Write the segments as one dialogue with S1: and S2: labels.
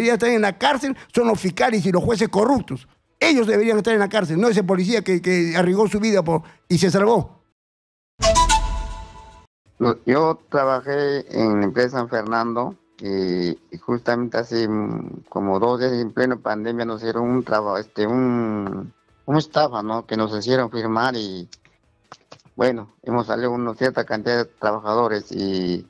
S1: deberían estar en la cárcel son los fiscales y los jueces corruptos. Ellos deberían estar en la cárcel, no ese policía que, arriesgó su vida y se salvó.
S2: Yo trabajé en la empresa San Fernando y justamente hace como dos días en plena pandemia nos hicieron un trabajo, este, un, un estafa, ¿no? Que nos hicieron firmar y bueno, hemos salido una cierta cantidad de trabajadores y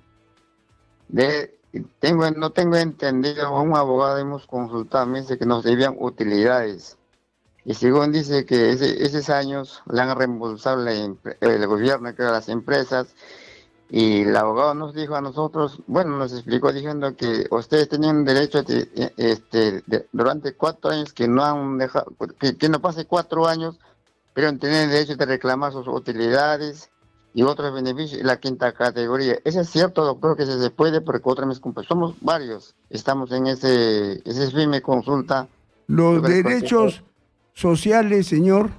S2: de tengo, no tengo entendido, a un abogado hemos consultado, me dice que nos debían utilidades. Y según dice que esos años le han reembolsado el gobierno, a las empresas, y el abogado nos dijo a nosotros, bueno, nos explicó diciendo que ustedes tenían derecho e, este, durante cuatro años que no han dejado, que, no pase cuatro años, pero tienen derecho de reclamar sus utilidades y otros beneficios, la quinta categoría. ese es cierto, doctor, que se puede, porque otra vez somos varios, estamos en ese, ese firme consulta.
S1: Los derechos sociales, señor,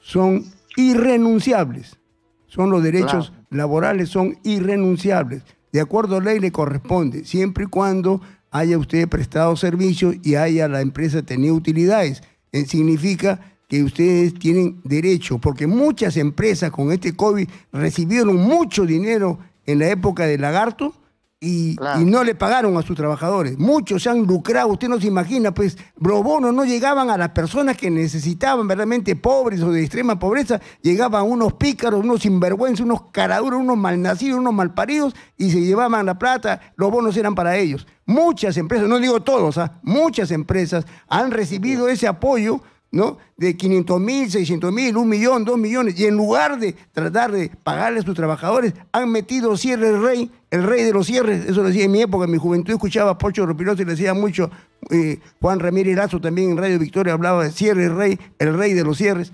S1: son irrenunciables. Son los derechos laborales, son irrenunciables. De acuerdo a ley le corresponde, siempre y cuando haya usted prestado servicio y haya la empresa tenido utilidades. Eh, significa que ustedes tienen derecho, porque muchas empresas con este COVID recibieron mucho dinero en la época del lagarto y, no le pagaron a sus trabajadores. Muchos se han lucrado, usted no se imagina, pues los bonos no llegaban a las personas que necesitaban, verdaderamente pobres o de extrema pobreza, llegaban unos pícaros, unos sinvergüenzas, unos caraduros, unos malnacidos, unos malparidos y se llevaban la plata, los bonos eran para ellos. Muchas empresas, no digo todos, ¿ah? muchas empresas han recibido ese apoyo ¿no? De 500 mil, 600 mil, un millón, dos millones. Y en lugar de tratar de pagarle a sus trabajadores, han metido cierre el rey, el rey de los cierres. Eso lo decía en mi época, en mi juventud escuchaba a Pocho Ropiloso y le decía mucho. Eh, Juan Ramírez Lazo también en Radio Victoria hablaba de cierre el rey, el rey de los cierres.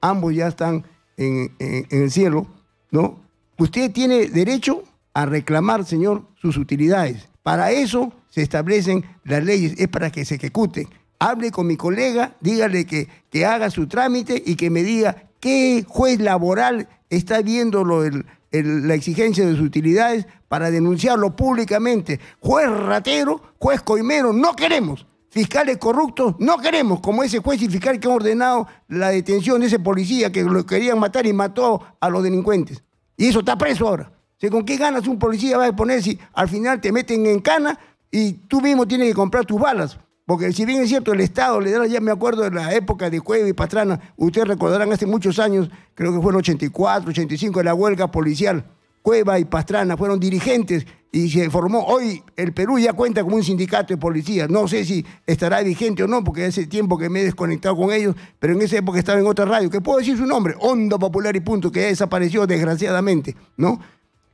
S1: Ambos ya están en, en el cielo, ¿no? Usted tiene derecho a reclamar, señor, sus utilidades. Para eso se establecen las leyes, es para que se ejecuten hable con mi colega, dígale que, que haga su trámite y que me diga qué juez laboral está viendo la exigencia de sus utilidades para denunciarlo públicamente. Juez ratero, juez coimero, no queremos. Fiscales corruptos, no queremos, como ese juez y fiscal que ha ordenado la detención de ese policía que lo querían matar y mató a los delincuentes. Y eso está preso ahora. ¿Con qué ganas un policía va a ponerse al final te meten en cana y tú mismo tienes que comprar tus balas? Porque si bien es cierto, el Estado le da, ya me acuerdo de la época de Cueva y Pastrana, ustedes recordarán hace muchos años, creo que fue fueron 84, 85, de la huelga policial. Cueva y Pastrana fueron dirigentes y se formó. Hoy el Perú ya cuenta con un sindicato de policías. No sé si estará vigente o no, porque hace tiempo que me he desconectado con ellos, pero en esa época estaba en otra radio, que puedo decir su nombre, Onda Popular y Punto, que ya desapareció desgraciadamente, ¿no?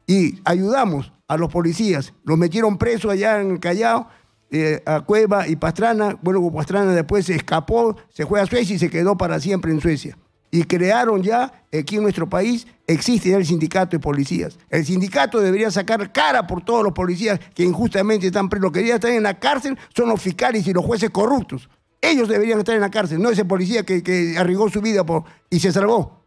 S1: Y ayudamos a los policías. Los metieron presos allá en el Callao eh, a Cueva y Pastrana. Bueno, Pastrana después se escapó, se fue a Suecia y se quedó para siempre en Suecia. Y crearon ya, aquí en nuestro país, existe ya el sindicato de policías. El sindicato debería sacar cara por todos los policías que injustamente están presos. lo que deberían estar en la cárcel son los fiscales y los jueces corruptos. Ellos deberían estar en la cárcel, no ese policía que, que arriesgó su vida por, y se salvó.